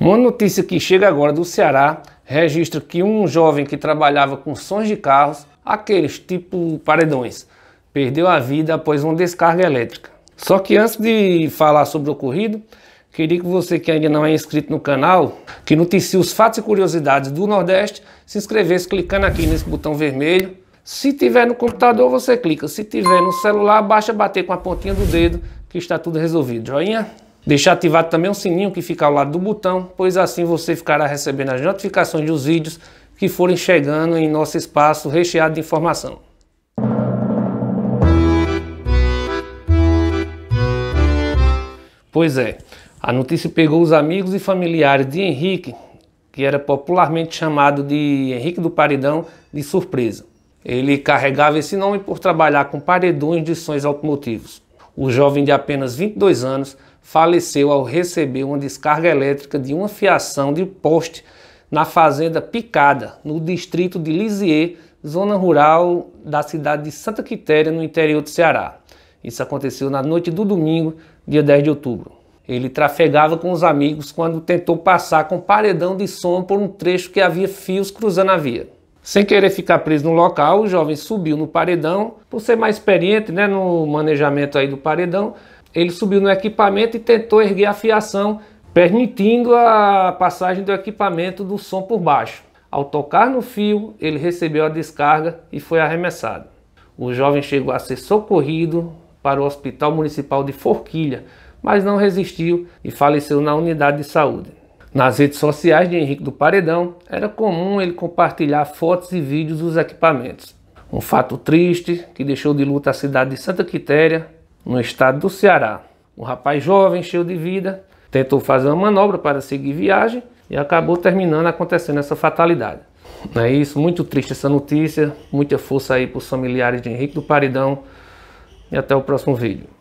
Uma notícia que chega agora do Ceará registra que um jovem que trabalhava com sons de carros, aqueles tipo paredões, perdeu a vida após uma descarga elétrica. Só que antes de falar sobre o ocorrido, queria que você que ainda não é inscrito no canal, que noticia os fatos e curiosidades do Nordeste, se inscrevesse clicando aqui nesse botão vermelho. Se tiver no computador, você clica. Se tiver no celular, basta bater com a pontinha do dedo que está tudo resolvido. Joinha? Deixar ativado também o sininho que fica ao lado do botão, pois assim você ficará recebendo as notificações dos vídeos que forem chegando em nosso espaço recheado de informação. Pois é, a notícia pegou os amigos e familiares de Henrique, que era popularmente chamado de Henrique do Paredão, de surpresa. Ele carregava esse nome por trabalhar com paredões de sons automotivos. O jovem de apenas 22 anos faleceu ao receber uma descarga elétrica de uma fiação de poste na fazenda Picada, no distrito de Lisier, zona rural da cidade de Santa Quitéria, no interior do Ceará. Isso aconteceu na noite do domingo, dia 10 de outubro. Ele trafegava com os amigos quando tentou passar com paredão de som por um trecho que havia fios cruzando a via. Sem querer ficar preso no local, o jovem subiu no paredão. Por ser mais experiente né, no manejamento aí do paredão, ele subiu no equipamento e tentou erguer a fiação, permitindo a passagem do equipamento do som por baixo. Ao tocar no fio, ele recebeu a descarga e foi arremessado. O jovem chegou a ser socorrido para o Hospital Municipal de Forquilha, mas não resistiu e faleceu na unidade de saúde. Nas redes sociais de Henrique do Paredão, era comum ele compartilhar fotos e vídeos dos equipamentos. Um fato triste que deixou de luta a cidade de Santa Quitéria no estado do Ceará. Um rapaz jovem, cheio de vida, tentou fazer uma manobra para seguir viagem e acabou terminando acontecendo essa fatalidade. É isso, muito triste essa notícia. Muita força aí para os familiares de Henrique do Paridão. E até o próximo vídeo.